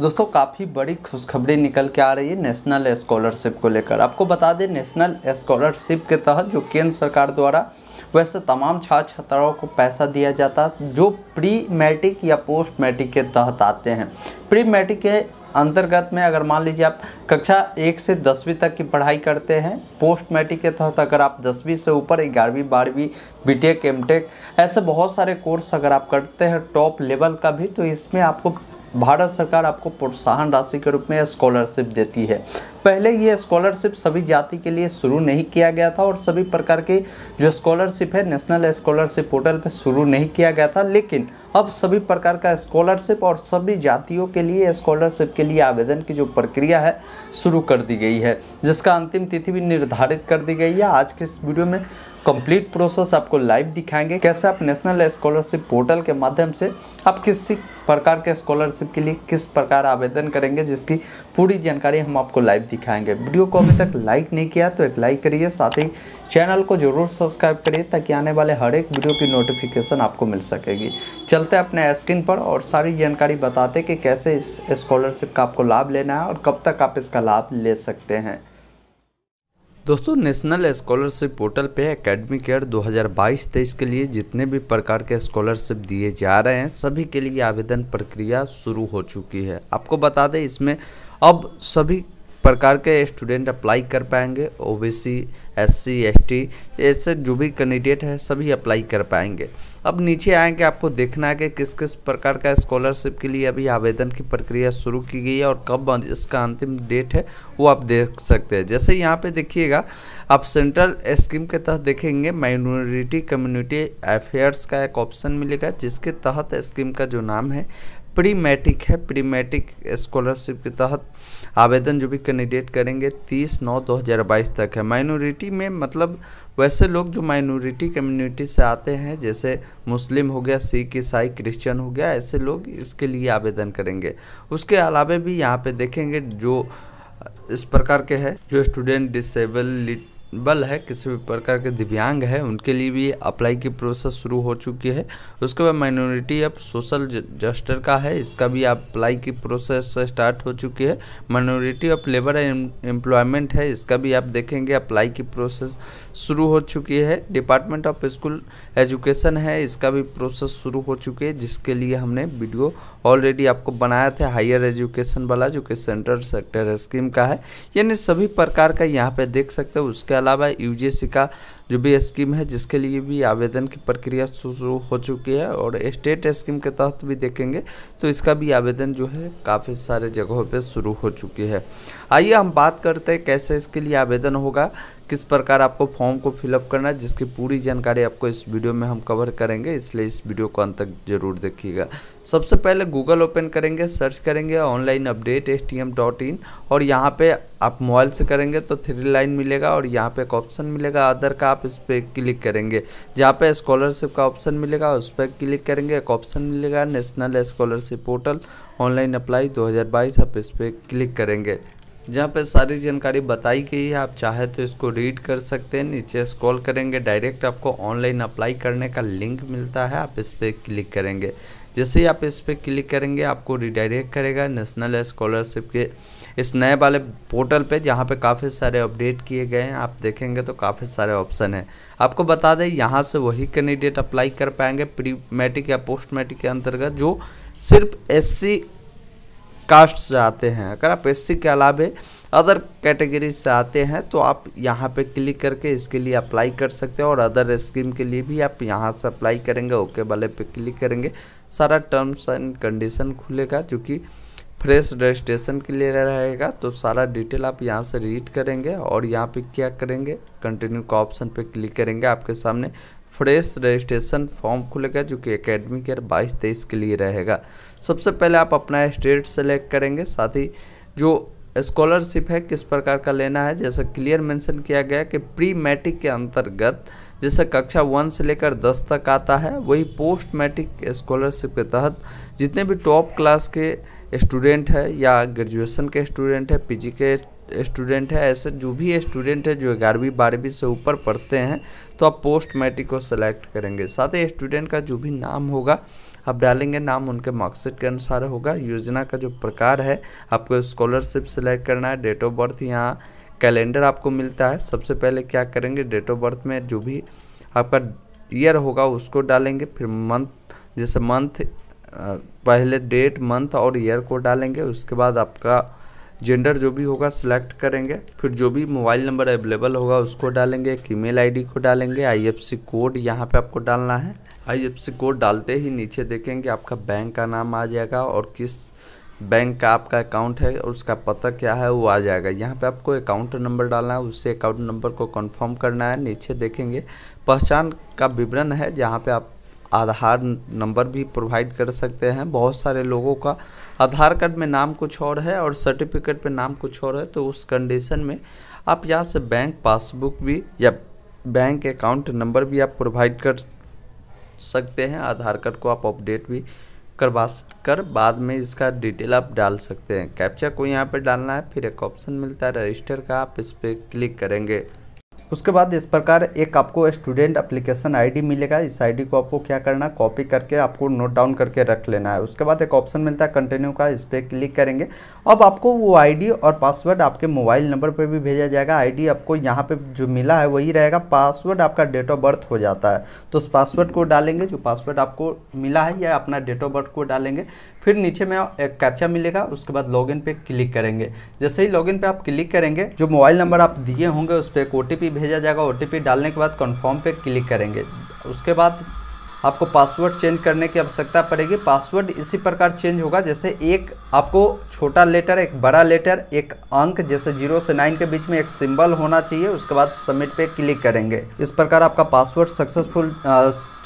दोस्तों काफ़ी बड़ी खुशखबरी निकल के आ रही है नेशनल स्कॉलरशिप को लेकर आपको बता दें नेशनल स्कॉलरशिप के तहत जो केंद्र सरकार द्वारा वैसे तमाम छात्र छात्राओं को पैसा दिया जाता जो प्री मैट्रिक या पोस्ट मैट्रिक के तहत आते हैं प्री मैट्रिक के अंतर्गत में अगर मान लीजिए आप कक्षा एक से दसवीं तक की पढ़ाई करते हैं पोस्ट मैट्रिक के तहत अगर आप दसवीं से ऊपर ग्यारहवीं बारहवीं बी टेक एम टेक ऐसे बहुत सारे कोर्स अगर आप करते हैं टॉप लेवल का भी तो इसमें आपको भारत सरकार आपको प्रोत्साहन राशि के रूप में स्कॉलरशिप देती है पहले ये स्कॉलरशिप सभी जाति के लिए शुरू नहीं किया गया था और सभी प्रकार के जो स्कॉलरशिप है नेशनल स्कॉलरशिप पोर्टल पर शुरू नहीं किया गया था लेकिन अब सभी प्रकार का स्कॉलरशिप और सभी जातियों के लिए स्कॉलरशिप के लिए आवेदन की जो प्रक्रिया है शुरू कर दी गई है जिसका अंतिम तिथि भी निर्धारित कर दी गई है आज के इस वीडियो में कंप्लीट प्रोसेस आपको लाइव दिखाएंगे कैसे आप नेशनल स्कॉलरशिप पोर्टल के माध्यम से आप किसी प्रकार के स्कॉलरशिप के लिए किस प्रकार आवेदन करेंगे जिसकी पूरी जानकारी हम आपको लाइव दिखाएंगे वीडियो को अभी तक लाइक नहीं किया तो एक लाइक करिए साथ ही चैनल को जरूर सब्सक्राइब करिए ताकि आने वाले हर एक वीडियो की नोटिफिकेशन आपको मिल सकेगी चलते अपने स्क्रीन पर और सारी जानकारी बताते कि कैसे इस स्कॉलरशिप का आपको लाभ लेना है और कब तक आप इसका लाभ ले सकते हैं दोस्तों नेशनल स्कॉलरशिप पोर्टल पे एकेडमिक ईयर 2022-23 के लिए जितने भी प्रकार के स्कॉलरशिप दिए जा रहे हैं सभी के लिए आवेदन प्रक्रिया शुरू हो चुकी है आपको बता दें इसमें अब सभी प्रकार के स्टूडेंट अप्लाई कर पाएंगे ओबीसी एससी एसटी ऐसे जो भी कैंडिडेट है सभी अप्लाई कर पाएंगे अब नीचे आएंगे आपको देखना है कि किस किस प्रकार का स्कॉलरशिप के लिए अभी आवेदन की प्रक्रिया शुरू की गई है और कब इसका अंतिम डेट है वो आप देख सकते हैं जैसे यहाँ पे देखिएगा आप सेंट्रल स्कीम के तहत देखेंगे माइनॉरिटी कम्युनिटी अफेयर्स का एक ऑप्शन मिलेगा जिसके तहत स्कीम का जो नाम है प्री मैट्रिक है प्री मैट्रिक स्कॉलरशिप के तहत आवेदन जो भी कैंडिडेट करेंगे 30 नौ 2022 तक है माइनॉरिटी में मतलब वैसे लोग जो माइनॉरिटी कम्युनिटी से आते हैं जैसे मुस्लिम हो गया सिख ईसाई क्रिश्चियन हो गया ऐसे लोग इसके लिए आवेदन करेंगे उसके अलावा भी यहाँ पे देखेंगे जो इस प्रकार के हैं जो स्टूडेंट डिसेबल बल है किसी भी प्रकार के दिव्यांग है उनके लिए भी अप्लाई की प्रोसेस शुरू हो चुकी है उसके बाद माइनॉरिटी ऑफ सोशल जस्टर का है इसका भी अप्लाई की प्रोसेस स्टार्ट हो चुकी है minority of labour and employment है इसका भी आप देखेंगे अप्लाई की प्रोसेस शुरू हो चुकी है डिपार्टमेंट ऑफ स्कूल एजुकेशन है इसका भी प्रोसेस शुरू हो चुकी है जिसके लिए हमने वीडियो ऑलरेडी आपको बनाया था हायर एजुकेशन वाला जो कि सेंट्रल सेक्टर स्कीम का है यानी सभी प्रकार का यहाँ पर देख सकते हो उसका अलावा यूजीसी का जो भी स्कीम है जिसके लिए भी आवेदन की प्रक्रिया शुरू हो चुकी है और स्टेट स्कीम के तहत भी देखेंगे तो इसका भी आवेदन जो है काफ़ी सारे जगहों पे शुरू हो चुकी है आइए हम बात करते हैं कैसे इसके लिए आवेदन होगा किस प्रकार आपको फॉर्म को फिलअप करना है जिसकी पूरी जानकारी आपको इस वीडियो में हम कवर करेंगे इसलिए इस वीडियो को अंत तक जरूर देखिएगा सबसे पहले गूगल ओपन करेंगे सर्च करेंगे online update S T M dot in और यहाँ पे आप मोबाइल से करेंगे तो थ्री लाइन मिलेगा और यहाँ पे एक ऑप्शन मिलेगा अदर का आप इस पर क्लिक करेंगे जहाँ पे स्कॉलरशिप का ऑप्शन मिलेगा उस पर क्लिक करेंगे एक ऑप्शन मिलेगा national scholarship portal online apply 2022 आप इस पर क्लिक करेंगे जहाँ पे सारी जानकारी बताई गई है आप चाहे तो इसको रीड कर सकते हैं नीचे स्क्रॉल करेंगे डायरेक्ट आपको ऑनलाइन अप्लाई करने का लिंक मिलता है आप इस पर क्लिक करेंगे जैसे ही आप इस पर क्लिक करेंगे आपको रिडायरेक्ट करेगा नेशनल स्कॉलरशिप के इस नए वाले पोर्टल पे जहाँ पे काफ़ी सारे अपडेट किए गए हैं आप देखेंगे तो काफ़ी सारे ऑप्शन हैं आपको बता दें यहाँ से वही कैंडिडेट अप्लाई कर पाएंगे प्री मैट्रिक या पोस्ट मैट्रिक के अंतर्गत जो सिर्फ एस कास्ट से आते हैं अगर आप एस के अलावे अदर कैटेगरी से आते हैं तो आप यहाँ पे क्लिक करके इसके लिए अप्लाई कर सकते हैं और अदर स्कीम के लिए भी आप यहाँ से अप्लाई करेंगे ओके वाले पे क्लिक करेंगे सारा टर्म्स एंड कंडीशन खुलेगा जो कि फ्रेश रजिस्ट्रेशन के लिए रहेगा तो सारा डिटेल आप यहाँ से रीड करेंगे और यहाँ पे क्या करेंगे कंटिन्यू का ऑप्शन पे क्लिक करेंगे आपके सामने फ्रेश रजिस्ट्रेशन फॉर्म खुलेगा जो कि एकेडमिक ईयर बाईस तेईस के लिए रहेगा सबसे पहले आप अपना स्टेट सेलेक्ट करेंगे साथ ही जो स्कॉलरशिप है किस प्रकार का लेना है जैसा क्लियर मेंशन किया गया कि प्री मैट्रिक के अंतर्गत जैसे कक्षा वन से लेकर दस तक आता है वही पोस्ट मैट्रिक स्कॉलरशिप के तहत जितने भी टॉप क्लास के स्टूडेंट है या ग्रेजुएशन के स्टूडेंट है पीजी के स्टूडेंट है ऐसे जो भी स्टूडेंट है जो ग्यारहवीं बारहवीं से ऊपर पढ़ते हैं तो आप पोस्ट मैट्रिक को सेलेक्ट करेंगे साथ ही स्टूडेंट का जो भी नाम होगा आप डालेंगे नाम उनके मार्कशीट के अनुसार होगा योजना का जो प्रकार है आपको स्कॉलरशिप सेलेक्ट करना है डेट ऑफ बर्थ यहाँ कैलेंडर आपको मिलता है सबसे पहले क्या करेंगे डेट ऑफ बर्थ में जो भी आपका ईयर होगा उसको डालेंगे फिर मंथ जैसे मंथ पहले डेट मंथ और ईयर को डालेंगे उसके बाद आपका जेंडर जो भी होगा सिलेक्ट करेंगे फिर जो भी मोबाइल नंबर अवेलेबल होगा उसको डालेंगे एक ईमेल आईडी को डालेंगे आईएफएससी कोड यहाँ पे आपको डालना है आईएफएससी कोड डालते ही नीचे देखेंगे आपका बैंक का नाम आ जाएगा और किस बैंक का आपका अकाउंट है उसका पता क्या है वो आ जाएगा यहाँ पे आपको अकाउंट नंबर डालना है उससे अकाउंट नंबर को कंफर्म करना है नीचे देखेंगे पहचान का विवरण है जहाँ पे आप आधार नंबर भी प्रोवाइड कर सकते हैं बहुत सारे लोगों का आधार कार्ड में नाम कुछ और है और सर्टिफिकेट पे नाम कुछ और है तो उस कंडीशन में आप यहाँ से बैंक पासबुक भी या बैंक अकाउंट नंबर भी आप प्रोवाइड कर सकते हैं आधार कार्ड को आप अपडेट भी करवा कर बाद में इसका डिटेल आप डाल सकते हैं कैप्चा को यहाँ पर डालना है फिर एक ऑप्शन मिलता है रजिस्टर का आप इस पर क्लिक करेंगे उसके बाद इस प्रकार एक आपको स्टूडेंट अप्लीकेशन आईडी मिलेगा इस आईडी को आपको क्या करना कॉपी करके आपको नोट डाउन करके रख लेना है उसके बाद एक ऑप्शन मिलता है कंटिन्यू का इस पर क्लिक करेंगे अब आपको वो आईडी और पासवर्ड आपके मोबाइल नंबर पर भी भेजा जाएगा आईडी आपको यहाँ पर जो मिला है वही रहेगा पासवर्ड आपका डेट ऑफ बर्थ हो जाता है तो उस पासवर्ड को डालेंगे जो पासवर्ड आपको मिला है या अपना डेट ऑफ बर्थ को डालेंगे फिर नीचे में एक कैप्चा मिलेगा उसके बाद लॉग पे क्लिक करेंगे जैसे ही लॉग पे आप क्लिक करेंगे जो मोबाइल नंबर आप दिए होंगे उस पर एक ओ भेजा जाएगा ओ डालने के बाद कन्फर्म पर क्लिक करेंगे उसके बाद आपको पासवर्ड चेंज करने की आवश्यकता पड़ेगी पासवर्ड इसी प्रकार चेंज होगा जैसे एक आपको छोटा लेटर एक बड़ा लेटर एक अंक जैसे जीरो से नाइन के बीच में एक सिंबल होना चाहिए उसके बाद सबमिट पे क्लिक करेंगे इस प्रकार आपका पासवर्ड सक्सेसफुल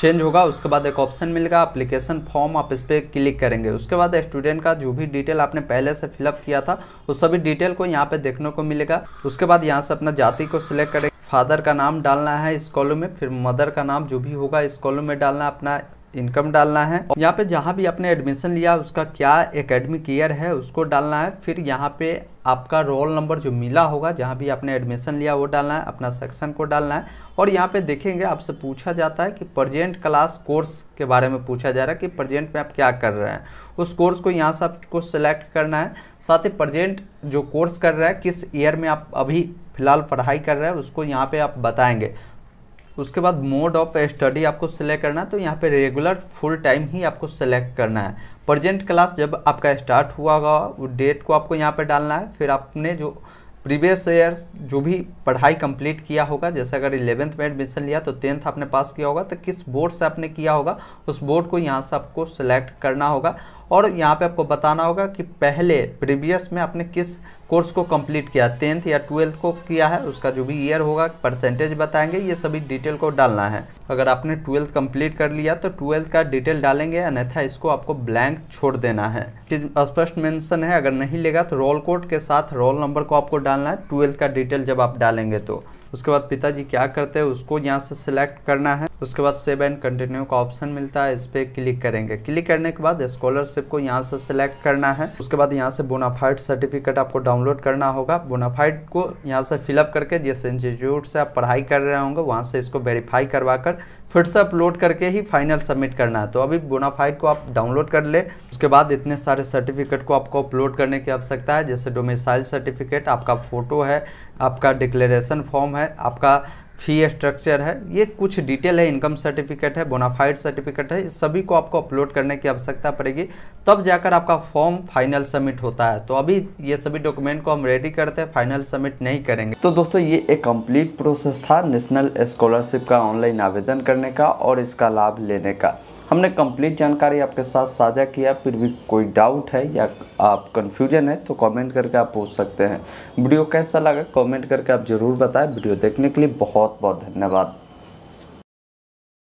चेंज होगा उसके बाद एक ऑप्शन मिलेगा अप्लीकेशन फॉर्म आप इस पर क्लिक करेंगे उसके बाद स्टूडेंट का जो भी डिटेल आपने पहले से फिलअप किया था उस सभी डिटेल को यहाँ पर देखने को मिलेगा उसके बाद यहाँ से अपना जाति को सिलेक्ट करेंगे फादर का नाम डालना है इस कॉलम में फिर मदर का नाम जो भी होगा इस कॉलम में डालना अपना इनकम डालना है यहाँ पे जहाँ भी आपने एडमिशन लिया उसका क्या एकेडमिक ईयर है उसको डालना है फिर यहाँ पे आपका रोल नंबर जो मिला होगा जहाँ भी आपने एडमिशन लिया वो डालना है अपना सेक्शन को डालना है और यहाँ पे देखेंगे आपसे पूछा जाता है कि प्रजेंट क्लास कोर्स के बारे में पूछा जा रहा है कि प्रजेंट में आप क्या कर रहे हैं उस कोर्स को यहाँ से आपको सेलेक्ट करना है साथ ही प्रजेंट जो कोर्स कर रहा है किस ईयर में आप अभी फिलहाल पढ़ाई कर रहा है उसको यहाँ पे आप बताएंगे उसके बाद मोड ऑफ स्टडी आपको सिलेक्ट करना है तो यहाँ पे रेगुलर फुल टाइम ही आपको सिलेक्ट करना है प्रजेंट क्लास जब आपका स्टार्ट हुआ होगा वो डेट को आपको यहाँ पे डालना है फिर आपने जो प्रीवियस ईयर जो भी पढ़ाई कंप्लीट किया होगा जैसे अगर इलेवेंथ में एडमिशन लिया तो टेंथ आपने पास किया होगा तो किस बोर्ड से आपने किया होगा उस बोर्ड को यहाँ से आपको सिलेक्ट करना होगा और यहाँ पे आपको बताना होगा कि पहले प्रीवियस में आपने किस कोर्स को कंप्लीट किया टेंथ या ट्वेल्थ को किया है उसका जो भी ईयर होगा परसेंटेज बताएंगे ये सभी डिटेल को डालना है अगर आपने ट्वेल्थ कंप्लीट कर लिया तो ट्वेल्थ का डिटेल डालेंगे अन्यथा इसको आपको ब्लैंक छोड़ देना है स्पष्ट मेंशन है अगर नहीं लेगा तो रोल कोड के साथ रोल नंबर को आपको डालना है ट्वेल्थ का डिटेल जब आप डालेंगे तो उसके बाद पिताजी क्या करते हैं उसको यहाँ से सिलेक्ट करना है उसके बाद सेव एंड कंटिन्यू का ऑप्शन मिलता है इस पर क्लिक करेंगे क्लिक करने के बाद स्कॉलरशिप को यहाँ से सिलेक्ट करना है उसके बाद यहाँ से बोनाफाइड सर्टिफिकेट आपको डाउनलोड करना होगा बोनाफाइड को यहाँ से फिलअप करके जिस इंस्टीट्यूट से आप पढ़ाई कर रहे होंगे वहाँ से इसको वेरीफाई करवा कर फिर से अपलोड करके ही फाइनल सबमिट करना है तो अभी बोनाफाइड को आप डाउनलोड कर ले उसके बाद इतने सारे सर्टिफिकेट को आपको अपलोड करने की आवश्यकता है जैसे डोमिसाइल सर्टिफिकेट आपका फ़ोटो है आपका डिक्लेरेशन फॉर्म है आपका फी स्ट्रक्चर है ये कुछ डिटेल है इनकम सर्टिफिकेट है बोनाफाइड सर्टिफिकेट है सभी को आपको अपलोड करने की आवश्यकता पड़ेगी तब जाकर आपका फॉर्म फाइनल सबमिट होता है तो अभी ये सभी डॉक्यूमेंट को हम रेडी करते हैं फाइनल सबमिट नहीं करेंगे तो दोस्तों ये एक कंप्लीट प्रोसेस था नेशनल स्कॉलरशिप का ऑनलाइन आवेदन करने का और इसका लाभ लेने का हमने कंप्लीट जानकारी आपके साथ साझा किया फिर भी कोई डाउट है या आप कंफ्यूजन है तो कमेंट करके आप पूछ सकते हैं वीडियो कैसा लगा कमेंट करके आप ज़रूर बताएं वीडियो देखने के लिए बहुत बहुत बहुत धन्यवाद